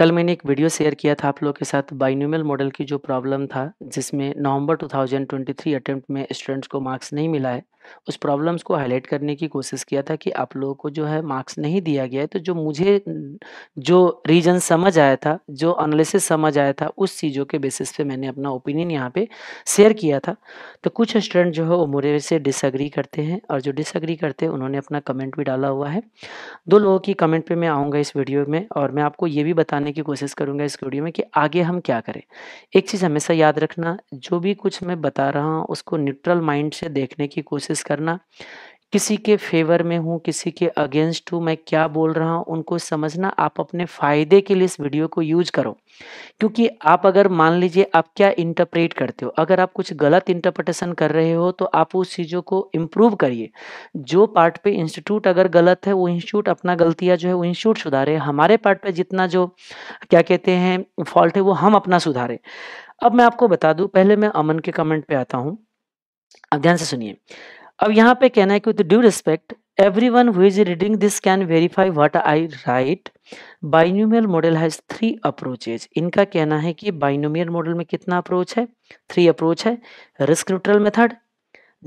कल मैंने एक वीडियो शेयर किया था आप लोगों के साथ बाइन्यूमल मॉडल की जो प्रॉब्लम था जिसमें नवंबर 2023 अटेम्प्ट में स्टूडेंट्स को मार्क्स नहीं मिला है उस प्रॉब्लम्स को हाईलाइट करने की कोशिश किया था कि आप लोगों को जो है मार्क्स नहीं दिया गया है तो जो मुझे जो रीज़न समझ आया था जो एनालिसिस समझ आया था उस चीज़ों के बेसिस पे मैंने अपना ओपिनियन यहाँ पे शेयर किया था तो कुछ स्टूडेंट जो है वो मुरे से डिसअग्री करते हैं और जो डिसअग्री करते हैं उन्होंने अपना कमेंट भी डाला हुआ है दो लोगों की कमेंट पर मैं आऊँगा इस वीडियो में और मैं आपको ये भी बताने की कोशिश करूँगा इस वीडियो में कि आगे हम क्या करें एक चीज़ हमेशा याद रखना जो भी कुछ मैं बता रहा हूँ उसको न्यूट्रल माइंड से देखने की कोशिश एनालिसिस करना किसी के फेवर में हूँ किसी के अगेंस्ट हूँ मैं क्या बोल रहा हूँ उनको समझना आप अपने फ़ायदे के लिए इस वीडियो को यूज करो क्योंकि आप अगर मान लीजिए आप क्या इंटरप्रेट करते हो अगर आप कुछ गलत इंटरप्रटेशन कर रहे हो तो आप उस चीज़ों को इम्प्रूव करिए जो पार्ट पे इंस्टीट्यूट अगर गलत है वो इंस्टीट्यूट अपना गलतियाँ जो है वो इंस्टीट्यूट सुधारे हमारे पार्ट पर जितना जो क्या कहते हैं फॉल्ट है वो हम अपना सुधारें अब मैं आपको बता दूँ पहले मैं अमन के कमेंट पर आता हूँ अब ध्यान से सुनिए अब यहाँ पे कहना है कि with due respect everyone who is reading this can verify what I write binomial model has three approaches इनका कहना है कि बाइनोमियल मॉडल में कितना अप्रोच है थ्री अप्रोच है risk neutral method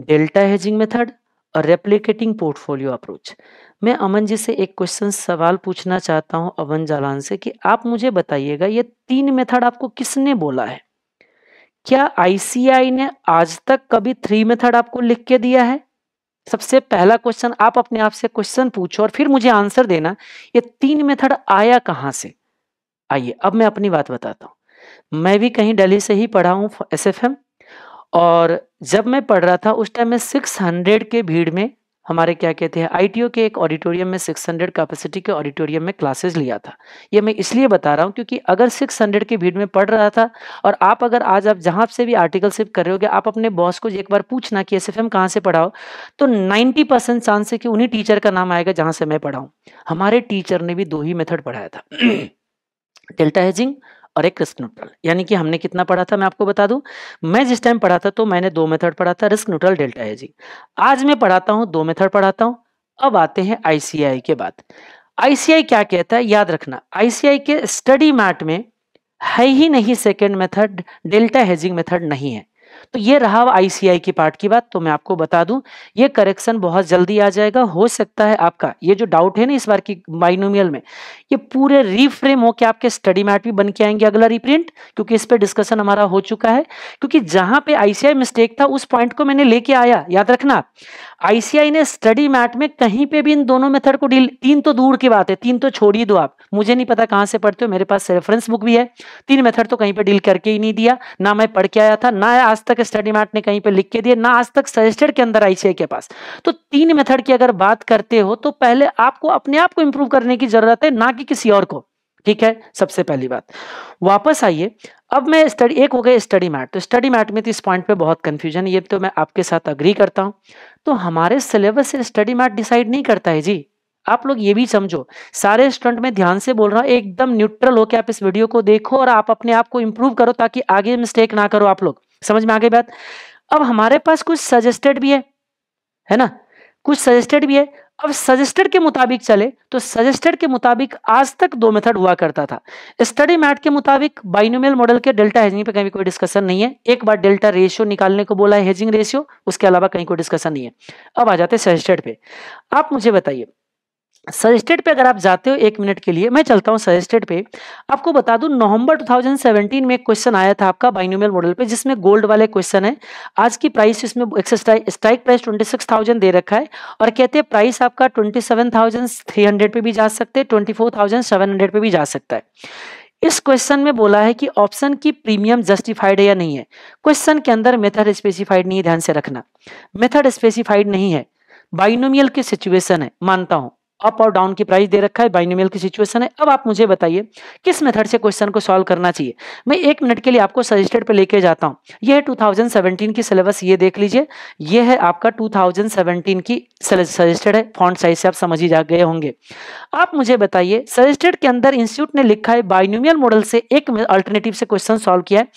delta hedging method और रेप्लिकेटिंग पोर्टफोलियो अप्रोच मैं अमन जी से एक क्वेश्चन सवाल पूछना चाहता हूँ अमन जालान से कि आप मुझे बताइएगा ये तीन मेथड आपको किसने बोला है क्या आईसीआई ने आज तक कभी थ्री मेथड आपको लिख के दिया है सबसे पहला क्वेश्चन आप अपने आप से क्वेश्चन पूछो और फिर मुझे आंसर देना ये तीन मेथड आया कहां से आइए अब मैं अपनी बात बताता हूं मैं भी कहीं दिल्ली से ही पढ़ा हूं एस और जब मैं पढ़ रहा था उस टाइम में सिक्स हंड्रेड के भीड़ में हमारे क्या कहते हैं आईटीओ के एक ऑडिटोरियम में 600 कैपेसिटी के ऑडिटोरियम में क्लासेस लिया था ये मैं इसलिए बता रहा हूँ क्योंकि अगर 600 की भीड़ में पढ़ रहा था और आप अगर आज आप जहाँ से भी आर्टिकल शिप कर रहे होगे आप अपने बॉस को एक बार पूछना कि एस एफ कहाँ से पढ़ाओ तो नाइन्टी परसेंट चांस है कि उन्हीं टीचर का नाम आएगा जहाँ से मैं पढ़ाऊँ हमारे टीचर ने भी दो ही मेथड पढ़ाया था डेल्टा हेजिंग और एक रिस्क न्यूट्रल यानी कि हमने कितना पढ़ा था मैं आपको बता दूं मैं जिस टाइम पढ़ा था तो मैंने दो मेथड पढ़ा था रिस्क न्यूट्रल डेल्टा हेजिंग आज मैं पढ़ाता हूं दो मेथड पढ़ाता हूं अब आते हैं आईसीआई के बाद आईसीआई क्या कहता है याद रखना आईसीआई के स्टडी मैट में है ही नहीं second method delta hedging method नहीं है तो ये रहा आईसीआई की पार्ट की बात तो मैं आपको बता दूं ये करेक्शन बहुत जल्दी आ जाएगा हो सकता है आपका ये जो डाउट है ना इस बार की बाइनोमियल में ये पूरे रीफ्रेम होकर आपके स्टडी मैट भी बन के आएंगे अगला रिप्रिंट क्योंकि इस पर डिस्कशन हमारा हो चुका है क्योंकि जहां पे आईसीआई मिस्टेक था उस पॉइंट को मैंने लेके आया याद रखना आईसीआई ने स्टडी मैट में कहीं पे भी इन दोनों मेथड को डील तीन तो दूर की बात है तीन तो छोड़ ही दो आप मुझे नहीं पता कहां से पढ़ते हो मेरे पास रेफरेंस बुक भी है तीन मेथड तो कहीं पे डील करके ही नहीं दिया ना मैं पढ़ के आया था ना आज तक स्टडी मैट ने कहीं पे लिख के दिया ना आज तक सजेस्टेड के अंदर आईसीआई के पास तो तीन मेथड की अगर बात करते हो तो पहले आपको अपने आप को इंप्रूव करने की जरूरत है ना कि किसी और को ठीक है सबसे पहली बात वापस आइए अब मैं स्टडी एक हो गया स्टडी मैट तो स्टडी मैट में तो इस पॉइंट पे बहुत कंफ्यूजन है ये तो मैं आपके साथ अग्री करता हूँ तो हमारे सिलेबस से स्टडी मैट डिसाइड नहीं करता है जी आप लोग ये भी समझो सारे स्टूडेंट में ध्यान से बोल रहा हूँ एकदम न्यूट्रल होकर आप इस वीडियो को देखो और आप अपने आप को इम्प्रूव करो ताकि आगे मिस्टेक ना करो आप लोग समझ में आगे बात अब हमारे पास कुछ सजेस्टेड भी है है ना कुछ सजेस्टेड भी है अब सजेस्टेड के मुताबिक चले तो सजेस्टेड के मुताबिक आज तक दो मेथड हुआ करता था स्टडी मैट के मुताबिक बाइनोमियल मॉडल के डेल्टा हेजिंग पे कहीं कोई डिस्कशन नहीं है एक बार डेल्टा रेशियो निकालने को बोला है हेजिंग रेशियो उसके अलावा कहीं कोई डिस्कशन नहीं है अब आ जाते सजेस्टेड पे आप मुझे बताइए सजेस्टेड पे अगर आप जाते हो एक मिनट के लिए मैं चलता हूँ सजेस्टेड पे आपको बता दूं नवंबर 2017 में क्वेश्चन आया था आपका बाइनोमियल मॉडल पे जिसमें गोल्ड वाले क्वेश्चन है आज की प्राइस इसमें स्ट्राइक प्राइस 26,000 दे रखा है और कहते हैं प्राइस आपका 27,300 पे भी जा सकते हैं ट्वेंटी पे भी जा सकता है इस क्वेश्चन में बोला है कि ऑप्शन की प्रीमियम जस्टिफाइड है या नहीं है क्वेश्चन के अंदर मेथड स्पेसिफाइड नहीं है ध्यान से रखना मेथड स्पेसिफाइड नहीं है बाइनोमियल की सिचुएशन है मानता हूं अप और डाउन की प्राइस दे रखा है बाइनोमियल की सिचुएशन है अब आप मुझे बताइए किस मेथड से क्वेश्चन को सॉल्व करना चाहिए मैं एक मिनट के लिए आपको सजेस्टेड पे लेके जाता हूँ यह है 2017 की सिलेबस ये देख लीजिए यह है आपका 2017 की सजेस्टेड है फॉन्ट साइज से आप समझ ही जा गए होंगे आप मुझे बताइए सजेस्टेड के अंदर इंस्टीट्यूट ने लिखा है बाइनोमियल मॉडल से एक अल्टरनेटिव से क्वेश्चन सोल्व किया है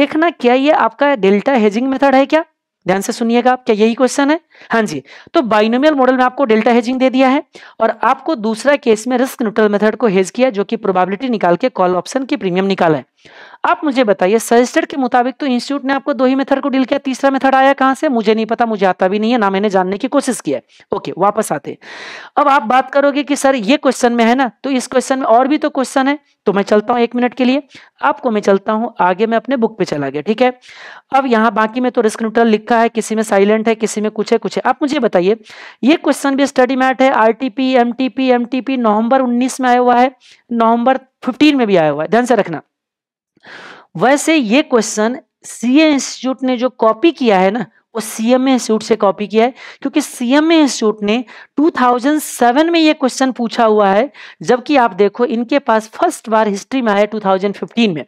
देखना क्या ये आपका डेल्टा हेजिंग मेथड है क्या ध्यान से सुनिएगा आप क्या यही क्वेश्चन है हाँ जी तो बाइनोमियल मॉडल में आपको डेल्टा हेजिंग दे दिया है और आपको दूसरा केस में रिस्क न्यूट्रल मेथड को हेज किया जो कि प्रोबेबिलिटी निकाल के कॉल ऑप्शन की प्रीमियम निकाला है आप मुझे बताइए सजेस्टेड के मुताबिक तो इंस्टीट्यूट ने आपको दो ही मेथड को डील किया तीसरा मेथड आया कहां से मुझे नहीं पता मुझे आता भी नहीं है ना मैंने जानने की कोशिश की है ओके वापस आते अब आप बात करोगे कि सर ये क्वेश्चन में है ना तो इस क्वेश्चन में और भी तो क्वेश्चन है तो मैं चलता हूं एक मिनट के लिए आपको मैं चलता हूं आगे मैं अपने बुक पे चला गया ठीक है अब यहां बाकी में तो रिस्क न्यूट्रल लिखा है किसी में साइलेंट है किसी में कुछ है कुछ है आप मुझे बताइए ये क्वेश्चन भी स्टडी मैट है R T P M T P M T P नवंबर उन्नीस में आया हुआ है नवंबर फिफ्टीन में भी आया हुआ है ध्यान से रखना वैसे ये क्वेश्चन सीए इंस्टीट्यूट ने जो कॉपी किया है ना वो सीएमए इंस्टीट्यूट से कॉपी किया है क्योंकि सीएमए इंस्टीट्यूट ने 2007 में ये क्वेश्चन पूछा हुआ है जबकि आप देखो इनके पास फर्स्ट बार हिस्ट्री में आया 2015 में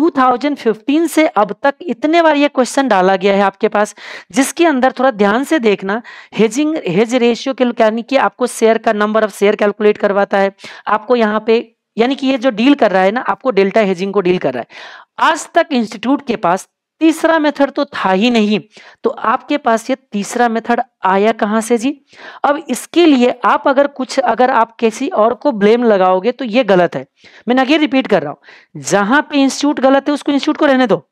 2015 से अब तक इतने बार ये क्वेश्चन डाला गया है आपके पास जिसके अंदर थोड़ा ध्यान से देखना हेजिंग हेज रेशियो के यानी कि आपको शेयर का नंबर ऑफ शेयर कैलकुलेट करवाता है आपको यहाँ पे यानी कि ये जो डील कर रहा है ना आपको डेल्टा हेजिंग को डील कर रहा है आज तक इंस्टीट्यूट के पास तीसरा मेथड तो था ही नहीं तो आपके पास ये तीसरा मेथड आया कहां से जी अब इसके लिए आप अगर कुछ अगर आप किसी और को ब्लेम लगाओगे तो ये गलत है मैं नगे रिपीट कर रहा हूं जहां पे इंस्टीट्यूट गलत है उसको इंस्टीट्यूट को रहने दो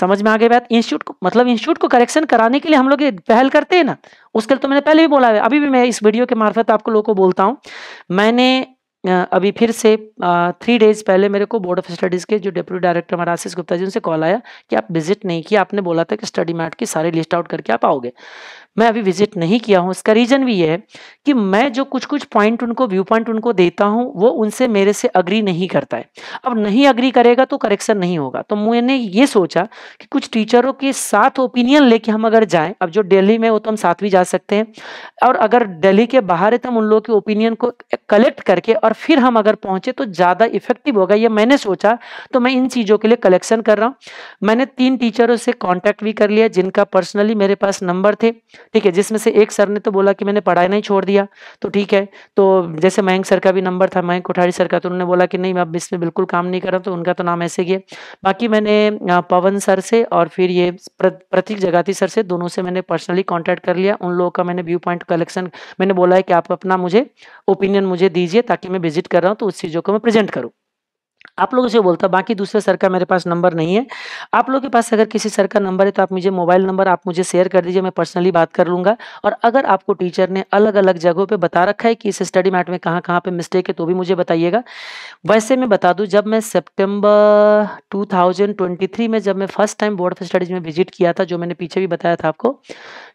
समझ में आ बात इंस्टीट्यूट को मतलब इंस्टीट्यूट को करेक्शन कराने के लिए हम लोग पहल करते हैं ना उसके लिए तो मैंने पहले भी बोला है अभी भी मैं इस वीडियो के मार्फत आपको लोगों को बोलता हूँ मैंने अभी फिर से थ्री डेज पहले मेरे को बोर्ड ऑफ स्टडीज़ के जो डिप्टी डायरेक्टर हमारा आशीष गुप्ता जी उनसे कॉल आया कि आप विजिट नहीं किया आपने बोला था कि स्टडी मैट की सारी लिस्ट आउट करके आप आओगे मैं अभी विजिट नहीं किया हूँ इसका रीज़न भी ये है कि मैं जो कुछ कुछ पॉइंट उनको व्यू पॉइंट उनको देता हूँ वो उनसे मेरे से अग्री नहीं करता है अब नहीं अग्री करेगा तो करेक्शन नहीं होगा तो मैंने ये सोचा कि कुछ टीचरों के साथ ओपिनियन लेके हम अगर जाए अब जो दिल्ली में हो तो हम साथ भी जा सकते हैं और अगर डेली के बाहर है तो हम उन लोगों के ओपिनियन को कलेक्ट करके और फिर हम अगर पहुंचे तो ज़्यादा इफेक्टिव होगा ये मैंने सोचा तो मैं इन चीज़ों के लिए कलेक्शन कर रहा हूँ मैंने तीन टीचरों से कॉन्टेक्ट भी कर लिया जिनका पर्सनली मेरे पास नंबर थे ठीक है जिसमें से एक सर ने तो बोला कि मैंने पढ़ाई नहीं छोड़ दिया तो ठीक है तो जैसे मयंक सर का भी नंबर था मयंक कोठारी सर का तो उन्होंने बोला कि नहीं मैं अब इसमें बिल्कुल काम नहीं कर रहा तो उनका तो नाम ऐसे ही है बाकी मैंने पवन सर से और फिर ये प्रतीक जगाती सर से दोनों से मैंने पर्सनली कॉन्टैक्ट कर लिया उन लोगों का मैंने व्यू पॉइंट कलेक्शन मैंने बोला है कि आप अपना मुझे ओपिनियन मुझे दीजिए ताकि मैं विजिट कर रहा हूँ तो उस चीज़ों को मैं प्रेजेंट करूँ आप लोगों से बोलता बाकी दूसरे सर का मेरे पास नंबर नहीं है आप लोगों के पास अगर किसी सर का नंबर है तो आप मुझे मोबाइल नंबर आप मुझे शेयर कर दीजिए मैं पर्सनली बात कर लूँगा और अगर आपको टीचर ने अलग अलग जगहों पर बता रखा है कि इस स्टडी मैट में कहाँ कहाँ पर मिस्टेक है तो भी मुझे बताइएगा वैसे मैं बता दूँ जब मैं सेप्टेम्बर टू में जब मैं first time board of studies में विजिट किया था जो मैंने पीछे भी बताया था आपको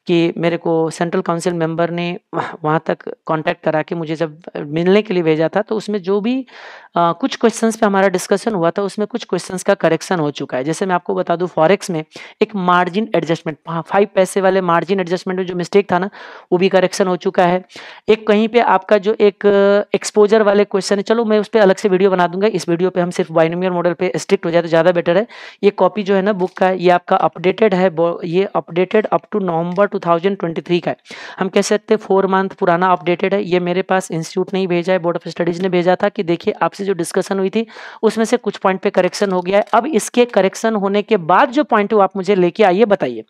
कि मेरे को सेंट्रल काउंसिल मेंबर ने वहाँ तक कांटेक्ट करा के मुझे जब मिलने के लिए भेजा था तो उसमें जो भी आ, कुछ क्वेश्चंस पे हमारा डिस्कशन हुआ था उसमें कुछ क्वेश्चंस का करेक्शन हो चुका है जैसे मैं आपको बता दूं फॉरेक्स में एक मार्जिन एडजस्टमेंट फाइव पैसे वाले मार्जिन एडजस्टमेंट में जो मिस्टेक था ना वो भी करेक्शन हो चुका है एक कहीं पे आपका जो एक एक्सपोजर वाले क्वेश्चन है चलो मैं उस पर अलग से वीडियो बना दूंगा इस वीडियो पर हम सिर्फ बाइनोमियर मॉडल पर स्ट्रिक्ट हो जाए तो ज़्यादा बेटर है ये कॉपी जो है ना बुक का ये आपका अपडेटेड है ये updated up to November two का है हम कह सकते हैं फोर मंथ पुराना अपडेटेड है ये मेरे पास इंस्टीट्यूट नहीं भेजा है बोर्ड ऑफ स्टडीज़ ने भेजा था कि देखिए आपसे जो डिस्कशन हुई थी उसमें से कुछ पॉइंट पे करेक्शन हो गया है अब इसके करेक्शन होने के बाद जो पॉइंट हो आप मुझे लेके आइए बताइए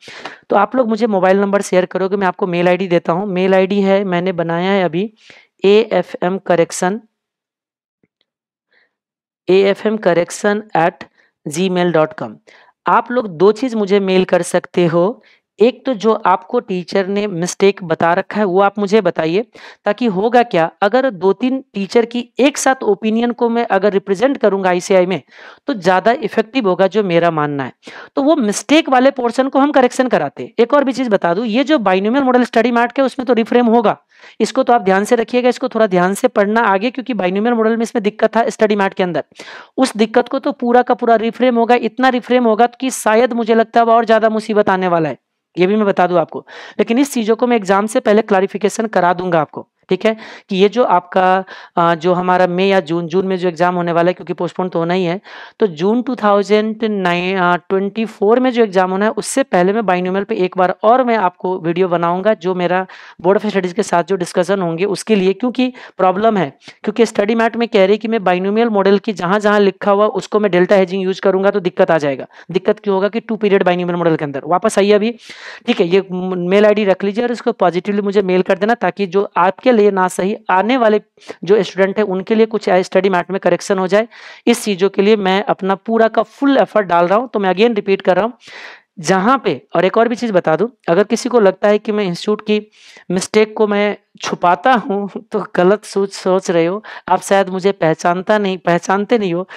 तो आप लोग मुझे मोबाइल नंबर शेयर करोगे मैं आपको मेल आई देता हूँ मेल आई है मैंने बनाया है अभी A F M correction A F M correction at Gmail dot com आप लोग दो चीज़ मुझे मेल कर सकते हो एक तो जो आपको टीचर ने मिस्टेक बता रखा है वो आप मुझे बताइए ताकि होगा क्या अगर दो तीन टीचर की एक साथ ओपिनियन को मैं अगर रिप्रेजेंट करूंगा आईसीआई में तो ज़्यादा इफेक्टिव होगा जो मेरा मानना है तो वो मिस्टेक वाले पोर्सन को हम करेक्शन कराते हैं एक और भी चीज़ बता दू ये जो बाइनोमियल मॉडल स्टडी मार्ट है उसमें तो रिफ्रेम होगा इसको तो आप ध्यान से रखिएगा इसको थोड़ा ध्यान से पढ़ना आगे क्योंकि बाइनोमियल मॉडल में इसमें दिक्कत था स्टडी मार्ट के अंदर उस दिक्कत को तो पूरा का पूरा रिफ्रेम होगा इतना रिफ्रेम होगा कि शायद मुझे लगता है और ज़्यादा मुसीबत आने वाला है ये भी मैं बता दूं आपको लेकिन इस चीज़ों को मैं एग्जाम से पहले क्लारिफिकेशन करा दूंगा आपको ठीक है कि ये जो आपका जो हमारा मई या जून जून में जो एग्ज़ाम होने वाला है क्योंकि पोस्टपोन तो होना ही है तो June two thousand twenty four में जो एग्ज़ाम होना है उससे पहले मैं बाइनोमियल पे एक बार और मैं आपको वीडियो बनाऊंगा जो मेरा बोर्ड ऑफ स्टडीज़ के साथ जो डिस्कशन होंगे उसके लिए क्योंकि प्रॉब्लम है क्योंकि स्टडी मैट में कह रही कि मैं बाइनोमियल मॉडल की जहां जहां लिखा हुआ उसको मैं डेल्टा हेजिंग यूज करूंगा तो दिक्कत आ जाएगा दिक्कत क्यों होगा कि टू पीरियड बाइनोमियल मॉडल के अंदर वापस आइए अभी ठीक है ये मेल आई रख लीजिए और इसको पॉजिटिवली मुझे मेल कर देना ताकि जो आपके लिए ना सही आने वाले जो स्टूडेंट है उनके लिए कुछ स्टडी मैट में करेक्शन हो जाए इस चीज़ों के लिए मैं अपना पूरा का फुल एफर्ट डाल रहा हूँ तो मैं अगेन रिपीट कर रहा हूँ जहाँ पे और एक और भी चीज़ बता दूँ अगर किसी को लगता है कि मैं इंस्टीट्यूट की मिस्टेक को मैं छुपाता हूँ तो गलत सोच सोच रहे हो आप शायद मुझे पहचानता नहीं पहचानते नहीं हो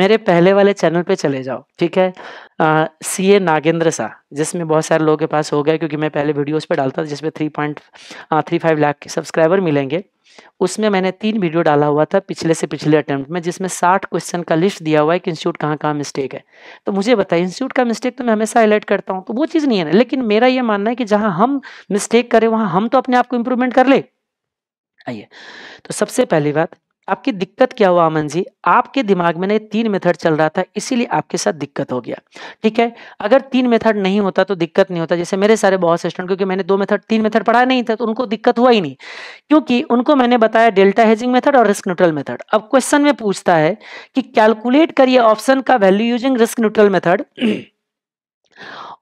मेरे पहले वाले चैनल पे चले जाओ ठीक है सी ए नागेंद्र शाह जिसमें बहुत सारे लोगों के पास हो गया क्योंकि मैं पहले वीडियोस पे डालता था जिसमें three point three five lakh के सब्सक्राइबर मिलेंगे उसमें मैंने तीन वीडियो डाला हुआ था पिछले से पिछले अटैम्प्ट में जिसमें साठ क्वेश्चन का लिस्ट दिया हुआ है कि इंस्टीट्यूट कहाँ कहाँ मिस्टेक है तो मुझे बताया इंस्टीट्यूट का मिस्टेक तो मैं हमेशा हाईलाइट करता हूँ तो वो चीज़ नहीं है लेकिन मेरा ये मानना है कि जहाँ हम मिस्टेक करें वहाँ हम तो अपने आप को इम्प्रूवमेंट कर ले आइए तो सबसे पहली बात आपकी दिक्कत क्या हुआ अमन जी आपके दिमाग में ना तीन मेथड चल रहा था इसीलिए आपके साथ दिक्कत हो गया ठीक है अगर तीन मेथड नहीं होता तो दिक्कत नहीं होता जैसे मेरे सारे बहुत स्टूडेंट क्योंकि मैंने दो मेथड तीन मेथड पढ़ा नहीं था तो उनको दिक्कत हुआ ही नहीं क्योंकि उनको मैंने बताया डेल्टा हेजिंग मेथड और रिस्क न्यूट्रल मेथड अब क्वेश्चन में पूछता है कि कैलकुलेट करिए ऑप्शन का value using risk neutral method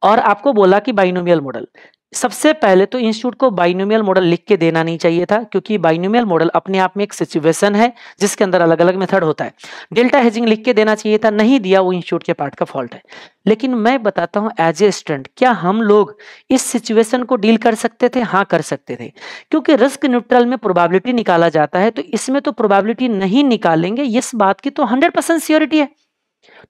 और आपको बोला कि बाइनोमियल मॉडल सबसे पहले तो इंस्टीट्यूट को बाइनोमियल मॉडल लिख के देना नहीं चाहिए था क्योंकि बाइनोमियल मॉडल अपने आप में एक सिचुएशन है जिसके अंदर अलग अलग मेथड होता है डेल्टा हेजिंग लिख के देना चाहिए था नहीं दिया वो इंस्टीट्यूट के पार्ट का फॉल्ट है लेकिन मैं बताता हूँ एज ए स्टूडेंट क्या हम लोग इस सिचुएशन को डील कर सकते थे हाँ कर सकते थे क्योंकि रिस्क न्यूट्रल में प्रोबेबिलिटी निकाला जाता है तो इसमें तो प्रोबेबिलिटी नहीं निकालेंगे इस बात की तो हंड्रेड परसेंट सियोरिटी है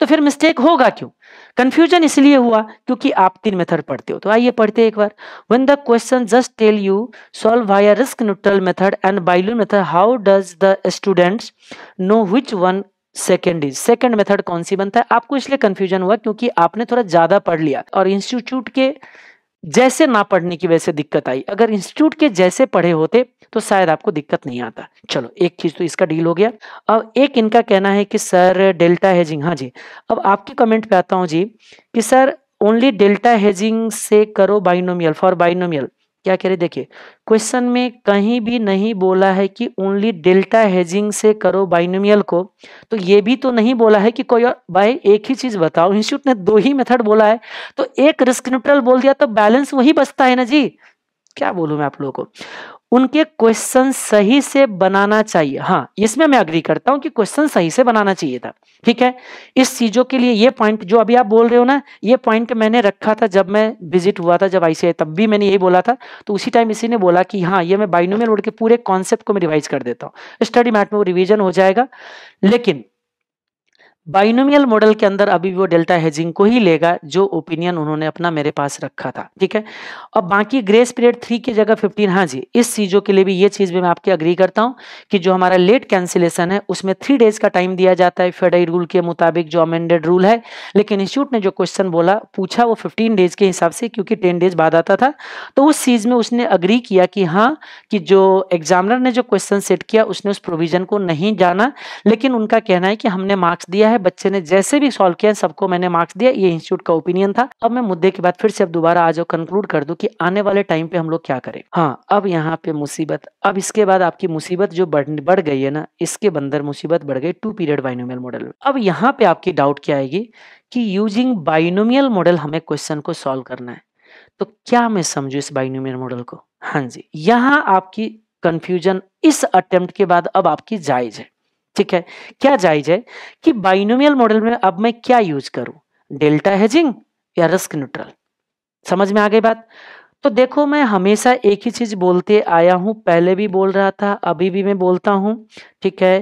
तो फिर मिस्टेक होगा क्यों कंफ्यूजन इसलिए हुआ क्योंकि आप तीन मेथड पढ़ते हो तो आइए पढ़ते एक बार one the question just tell you solve via risk neutral method and बाइलो method how does the students know which one second is second method कौन सी बनता है आपको इसलिए कंफ्यूजन हुआ क्योंकि आपने थोड़ा ज्यादा पढ़ लिया और इंस्टीट्यूट के जैसे ना पढ़ने की वजह से दिक्कत आई अगर इंस्टीट्यूट के जैसे पढ़े होते तो शायद आपको दिक्कत नहीं आता चलो एक चीज तो इसका डील हो गया अब एक इनका कहना है कि सर डेल्टा हेजिंग हाँ जी अब आपके कमेंट पे आता हूँ जी कि सर ओनली डेल्टा हेजिंग से करो बाइनोमियल फॉर बाइनोमियल क्या कह रहे देखिए क्वेश्चन में कहीं भी नहीं बोला है कि ओनली डेल्टा हेजिंग से करो बाइनोमियल को तो ये भी तो नहीं बोला है कि कोई और भाई एक ही चीज बताओ इंस्टीट्यूट ने दो ही मेथड बोला है तो एक रिस्क न्यूट्रल बोल दिया तो बैलेंस वही बचता है ना जी क्या बोलू मैं आप लोगों को उनके क्वेश्चन सही से बनाना चाहिए हाँ इसमें मैं अग्री करता हूं कि क्वेश्चन सही से बनाना चाहिए था ठीक है इस चीज़ों के लिए ये पॉइंट जो अभी आप बोल रहे हो ना ये पॉइंट मैंने रखा था जब मैं विजिट हुआ था जब आई तब भी मैंने यही बोला था तो उसी टाइम इसी ने बोला कि हाँ ये मैं बाइनोमियल रोड के पूरे कॉन्सेप्ट को मैं रिवाइज कर देता हूँ स्टडी मैट में वो रिविजन हो जाएगा लेकिन बाइनोमियल मॉडल के अंदर अभी वो डेल्टा हेजिंग को ही लेगा जो ओपिनियन उन्होंने अपना मेरे पास रखा था ठीक है और बाकी ग्रेस पीरियड थ्री की जगह फिफ्टीन हाँ जी इस चीज़ों के लिए भी ये चीज़ भी मैं आपके अग्री करता हूँ कि जो हमारा लेट कैंसिलेशन है उसमें थ्री डेज का टाइम दिया जाता है फेडाई रूल के मुताबिक जो अमेंडेड रूल है लेकिन इंस्टीट्यूट ने जो क्वेश्चन बोला पूछा वो फिफ्टीन डेज के हिसाब से क्योंकि टेन डेज बाद आता था तो उस चीज़ में उसने अग्री किया कि हाँ कि जो एग्जामिनर ने जो क्वेश्चन सेट किया उसने उस प्रोविजन को नहीं जाना लेकिन उनका कहना है कि हमने मार्क्स दिया है है बच्चे ने जैसे भी सॉल्व किया सबको मैंने मार्क्स दिया ये इंस्टीट्यूट का ओपिनियन था अब मैं मुद्दे के बाद फिर से अब दोबारा आज कंक्लूड कर दू की आने वाले टाइम पे हम लोग क्या करें हाँ अब यहाँ पे मुसीबत अब इसके बाद आपकी मुसीबत जो बढ़ गई है ना इसके बंदर मुसीबत बढ़ गई टू पीरियड बाइनोमियल मॉडल अब यहाँ पे आपकी डाउट क्या आएगी कि यूजिंग बाइनोमियल मॉडल हमें क्वेश्चन को सॉल्व करना है तो क्या मैं समझू इस बाइनोमियल मॉडल को हाँ जी यहाँ आपकी कंफ्यूजन इस अटेम्प्ट के बाद अब आपकी जायज है ठीक है क्या जायज है कि बाइनोमियल मॉडल में अब मैं क्या यूज करूं डेल्टा हेजिंग या रिस्क न्यूट्रल समझ में आ गई बात तो देखो मैं हमेशा एक ही चीज बोलते आया हूं पहले भी बोल रहा था अभी भी मैं बोलता हूं ठीक है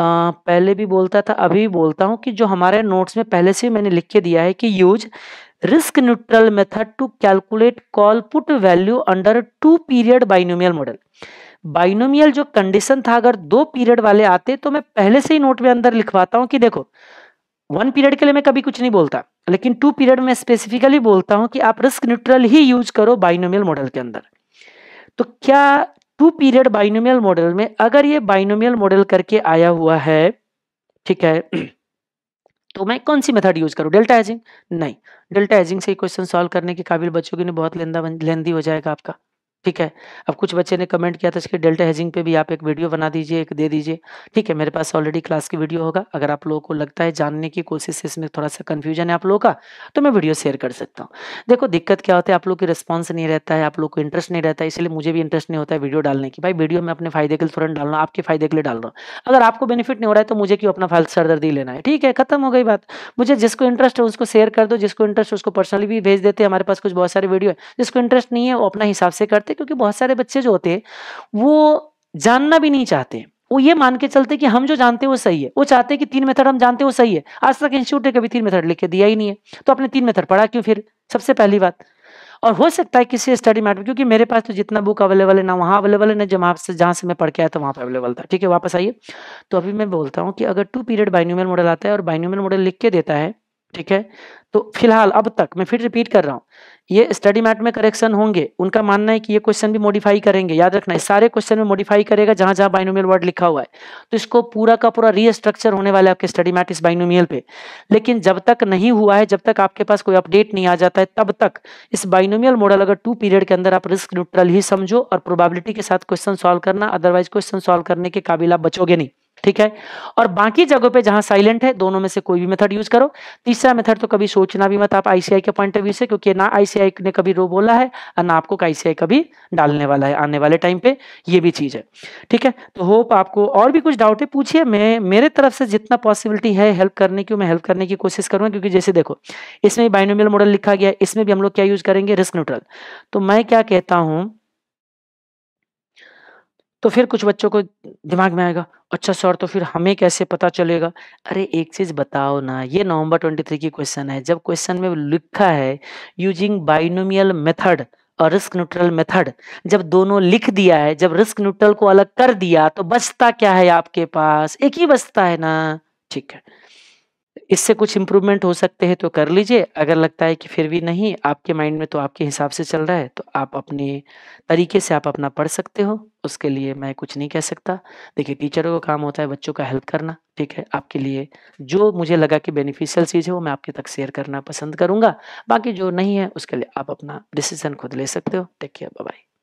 आ, पहले भी बोलता था अभी भी बोलता हूं कि जो हमारे नोट्स में पहले से मैंने लिख के दिया है कि use risk neutral method to calculate call put value under two period binomial model binomial जो कंडीशन था अगर दो पीरियड वाले आते तो मैं पहले से ही नोट में अंदर लिखवाता हूँ कि देखो वन पीरियड के लिए मैं कभी कुछ नहीं बोलता लेकिन टू पीरियड में स्पेसिफिकली बोलता हूँ कि आप रिस्क न्यूट्रल ही यूज करो बाइनोमियल मॉडल के अंदर तो क्या टू पीरियड बाइनोमियल मॉडल में अगर ये बाइनोमियल मॉडल करके आया हुआ है ठीक है तो मैं कौन सी मेथड यूज करूँ डेल्टा एजिंग नहीं डेल्टा एजिंग से क्वेश्चन सॉल्व करने के काबिल बच्चों के लिए बहुत लेंदा लेंदी हो जाएगा आपका ठीक है अब कुछ बच्चे ने कमेंट किया था इसके डेल्टा हेजिंग पे भी आप एक वीडियो बना दीजिए एक दे दीजिए ठीक है मेरे पास ऑलरेडी क्लास की वीडियो होगा अगर आप लोगों को लगता है जानने की कोशिश से इसमें थोड़ा सा कन्फ्यूजन है आप लोगों का तो मैं वीडियो शेयर कर सकता हूँ देखो दिक्कत क्या होता है आप लोग की रिस्पॉन्स नहीं रहता है आप लोग को इंटरेस्ट नहीं रहता है इसलिए मुझे भी इंटरेस्ट नहीं होता है वीडियो डालने की भाई वीडियो में अपने फायदे के लिए थोड़ा डाल रहा हूँ आपके फायदे के लिए डाल रहा हूँ अगर आपको बेनिफिट नहीं हो रहा है तो मुझे क्यों अपना फाइल सरदर्दी लेना है ठीक है खत्म हो गई बात मुझे जिसको इंटरेस्ट है उसको शेयर कर दो जिसको इंटरेस्ट उसको पर्सनली भी भेज देते हैं हमारे पास कुछ बहुत सारे वीडियो है जिसको इंटरेस्ट नहीं है वो अपना हिसाब से करते क्योंकि बहुत सारे बच्चे जो होते हैं वो जानना भी नहीं चाहते वो ये मान के चलते कि हम जो जानते हैं वो सही है वो चाहते हैं कि तीन मेथड हम जानते हैं वो सही है आज तक इंस्टीट्यूट ने कभी तीन मेथड लिख के दिया ही नहीं है तो आपने तीन मेथड पढ़ा क्यों फिर सबसे पहली बात और हो सकता है किसी स्टडी मैटर क्योंकि मेरे पास तो जितना बुक अवेलेबल है ना वहाँ अवेलेबल है ना जब आपसे जहाँ से मैं पढ़ के आया था वहाँ पर अवेलेबल था ठीक है वापस आइए तो अभी मैं बोलता हूँ कि अगर टू पीरियड बाइन्यूमल मॉडल आता है और बाइन्यूमल मॉडल लिख के देता है ठीक है तो फिलहाल अब तक मैं फिर रिपीट कर रहा हूँ ये स्टडी मैट में करेक्शन होंगे उनका मानना है कि ये क्वेश्चन भी मॉडिफाई करेंगे याद रखना है सारे क्वेश्चन में मॉडिफाई करेगा जहां जहां बाइनोमियल वर्ड लिखा हुआ है तो इसको पूरा का पूरा रीस्ट्रक्चर होने वाला है आपके स्टडी मैट इस बाइनोमियल पे लेकिन जब तक नहीं हुआ है जब तक आपके पास कोई अपडेट नहीं आ जाता है तब तक इस बाइनोमियल मॉडल अगर टू पीरियड के अंदर आप रिस्क न्यूट्रल ही समझो और प्रोबेबिलिटी के साथ क्वेश्चन सॉल्व करना अदरवाइज क्वेश्चन सॉल्व करने के काबिल आप बचोगे नहीं ठीक है और बाकी जगहों पे जहां साइलेंट है दोनों में से कोई भी मेथड यूज करो तीसरा मेथड तो कभी सोचना भी मत आप आईसीआई के पॉइंट ऑफ व्यू से क्योंकि ना आईसीआई ने कभी रो बोला है और ना आपको आईसीआई कभी डालने वाला है आने वाले टाइम पे ये भी चीज़ है ठीक है तो होप आपको और भी कुछ डाउट है पूछिए मैं मेरे तरफ से जितना पॉसिबिलिटी है हेल्प करने की मैं हेल्प करने की कोशिश करूंगा क्योंकि जैसे देखो इसमें बाइनोमियल मॉडल लिखा गया इसमें भी हम लोग क्या यूज करेंगे रिस्क न्यूट्रल तो मैं क्या कहता हूँ तो फिर कुछ बच्चों को दिमाग में आएगा अच्छा सर तो फिर हमें कैसे पता चलेगा अरे एक चीज़ बताओ ना ये नवंबर 23 की क्वेश्चन है जब क्वेश्चन में लिखा है यूजिंग बाइनोमियल मेथड और रिस्क न्यूट्रल मेथड जब दोनों लिख दिया है जब रिस्क न्यूट्रल को अलग कर दिया तो बचता क्या है आपके पास एक ही बचता है ना ठीक है इससे कुछ इम्प्रूवमेंट हो सकते हैं तो कर लीजिए अगर लगता है कि फिर भी नहीं आपके माइंड में तो आपके हिसाब से चल रहा है तो आप अपने तरीके से आप अपना पढ़ सकते हो उसके लिए मैं कुछ नहीं कह सकता देखिए टीचरों का काम होता है बच्चों का हेल्प करना ठीक है आपके लिए जो मुझे लगा कि बेनिफिशियल चीज़ है वो मैं आपके तक शेयर करना पसंद करूँगा बाकी जो नहीं है उसके लिए आप अपना डिसीजन खुद ले सकते हो टेक केयर बाय